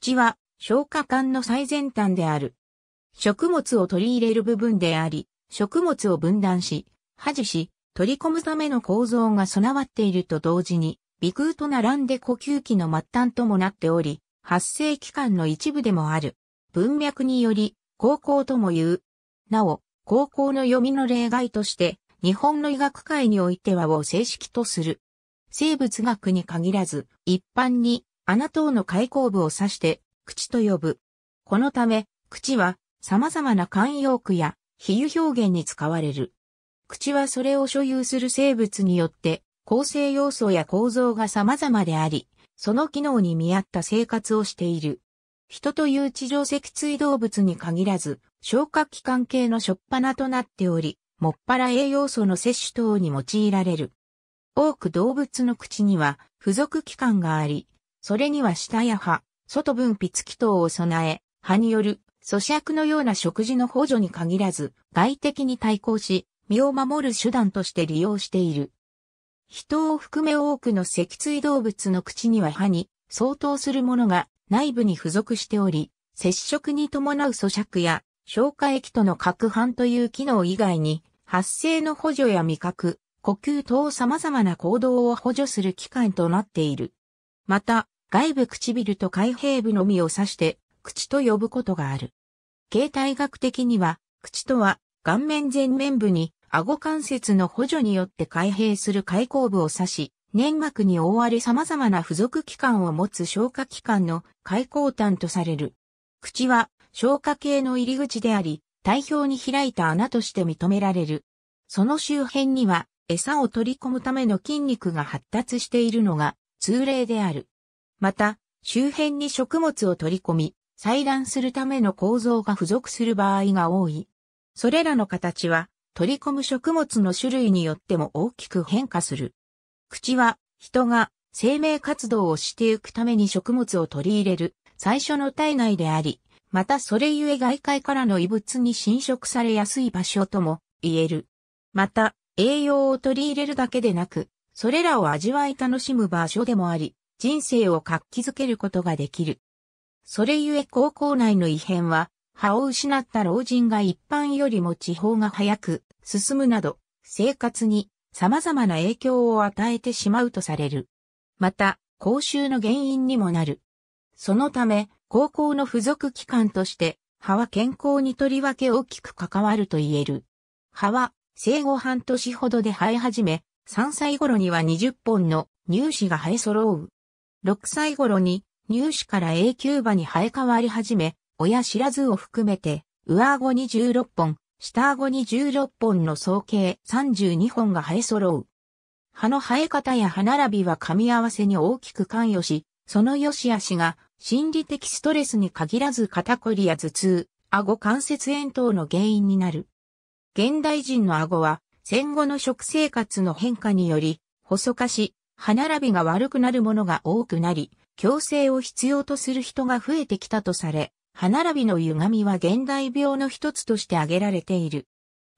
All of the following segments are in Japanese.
口は消化管の最前端である。食物を取り入れる部分であり、食物を分断し、破じし、取り込むための構造が備わっていると同時に、鼻腔と並んで呼吸器の末端ともなっており、発生器官の一部でもある。文脈により、高校とも言う。なお、高校の読みの例外として、日本の医学界においてはを正式とする。生物学に限らず、一般に穴等の開口部を指して、口と呼ぶ。このため、口は様々な慣用句や比喩表現に使われる。口はそれを所有する生物によって構成要素や構造が様々であり、その機能に見合った生活をしている。人という地上脊椎動物に限らず、消化器官系のしょっぱなとなっており、もっぱら栄養素の摂取等に用いられる。多く動物の口には付属器官があり、それには下や歯、外分泌気筒を備え、歯による咀嚼のような食事の補助に限らず、外敵に対抗し、身を守る手段として利用している。人を含め多くの脊椎動物の口には歯に相当するものが内部に付属しており、接触に伴う咀嚼や消化液との拡拌という機能以外に、発生の補助や味覚、呼吸等様々な行動を補助する機関となっている。また、外部唇と開閉部のみを指して、口と呼ぶことがある。形態学的には、口とは、顔面前面部に、顎関節の補助によって開閉する開口部を指し、粘膜に覆われ様々な付属器官を持つ消化器官の開口端とされる。口は消化系の入り口であり、体表に開いた穴として認められる。その周辺には餌を取り込むための筋肉が発達しているのが通例である。また、周辺に食物を取り込み、採卵するための構造が付属する場合が多い。それらの形は、取り込む食物の種類によっても大きく変化する。口は、人が生命活動をしていくために食物を取り入れる最初の体内であり、またそれゆえ外界からの異物に侵食されやすい場所とも言える。また、栄養を取り入れるだけでなく、それらを味わい楽しむ場所でもあり、人生を活気づけることができる。それゆえ高校内の異変は、歯を失った老人が一般よりも地方が早く進むなど、生活に様々な影響を与えてしまうとされる。また、講習の原因にもなる。そのため、高校の付属機関として、歯は健康にとりわけ大きく関わると言える。歯は、生後半年ほどで生え始め、3歳頃には20本の乳歯が生え揃う。6歳頃に乳歯から永久歯に生え変わり始め、親知らずを含めて、上顎に16本、下顎に16本の総計32本が生え揃う。歯の生え方や歯並びは噛み合わせに大きく関与し、その良し悪しが心理的ストレスに限らず肩こりや頭痛、顎関節炎等の原因になる。現代人の顎は戦後の食生活の変化により、細化し、歯並びが悪くなるものが多くなり、矯正を必要とする人が増えてきたとされ、歯並びの歪みは現代病の一つとして挙げられている。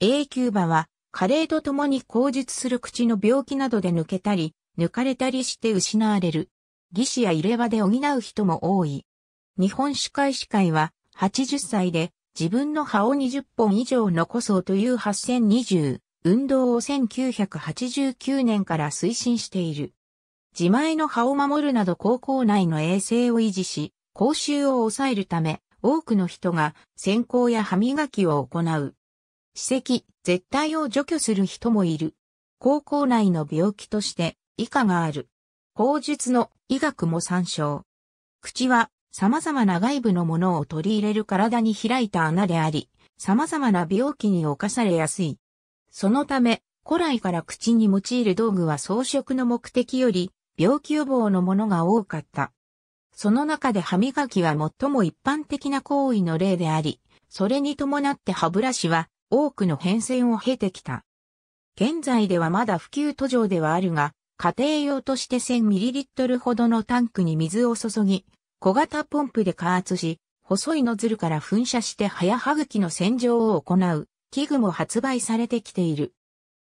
永久歯は、加齢とともに口述する口の病気などで抜けたり、抜かれたりして失われる。義歯や入れ歯で補う人も多い。日本歯科医師会は、80歳で自分の歯を20本以上残そうという8020運動を1989年から推進している。自前の葉を守るなど高校内の衛生を維持し、口臭を抑えるため、多くの人が先行や歯磨きを行う。歯石、絶対を除去する人もいる。高校内の病気として以下がある。口述の医学も参照。口は様々な外部のものを取り入れる体に開いた穴であり、様々な病気に侵されやすい。そのため、古来から口に用いる道具は装飾の目的より病気予防のものが多かった。その中で歯磨きは最も一般的な行為の例であり、それに伴って歯ブラシは多くの変遷を経てきた。現在ではまだ普及途上ではあるが、家庭用として 1000ml ほどのタンクに水を注ぎ、小型ポンプで加圧し、細いノズルから噴射して早歯茎の洗浄を行う器具も発売されてきている。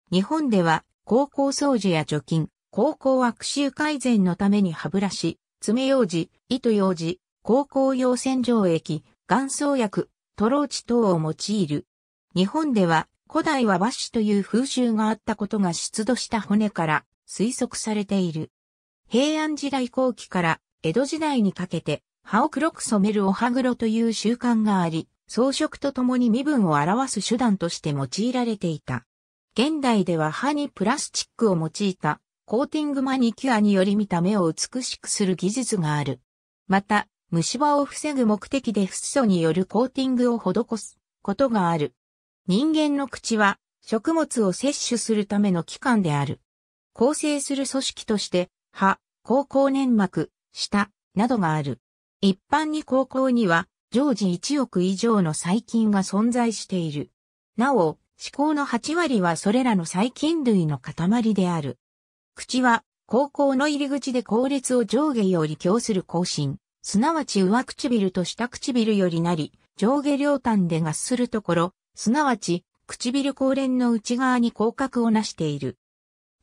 日本では、高校掃除や除菌、高校悪臭改善のために歯ブラシ、爪楊枝、糸楊枝、高校用洗浄液、乾草薬、トローチ等を用いる。日本では、古代は和紙という風習があったことが出土した骨から推測されている。平安時代後期から江戸時代にかけて、葉を黒く染めるお歯黒という習慣があり、装飾とともに身分を表す手段として用いられていた。現代では歯にプラスチックを用いたコーティングマニキュアにより見た目を美しくする技術がある。また、虫歯を防ぐ目的でフッ素によるコーティングを施すことがある。人間の口は食物を摂取するための器官である。構成する組織として歯、口腔粘膜、舌などがある。一般に口腔には常時1億以上の細菌が存在している。なお、思考の8割はそれらの細菌類の塊である。口は、高校の入り口で高列を上下より強する更新、すなわち上唇と下唇よりなり、上下両端で合するところ、すなわち、唇高連の内側に広角をなしている。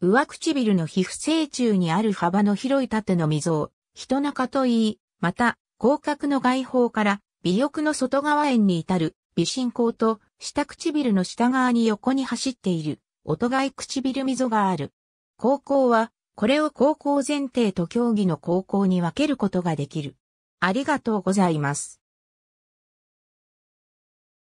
上唇の皮膚正中にある幅の広い縦の溝を、人中と言い、また、広角の外方から尾翼の外側縁に至る微振口と下唇の下側に横に走っている、音がい唇溝がある。高校は、これを高校前提と競技の高校に分けることができる。ありがとうございます。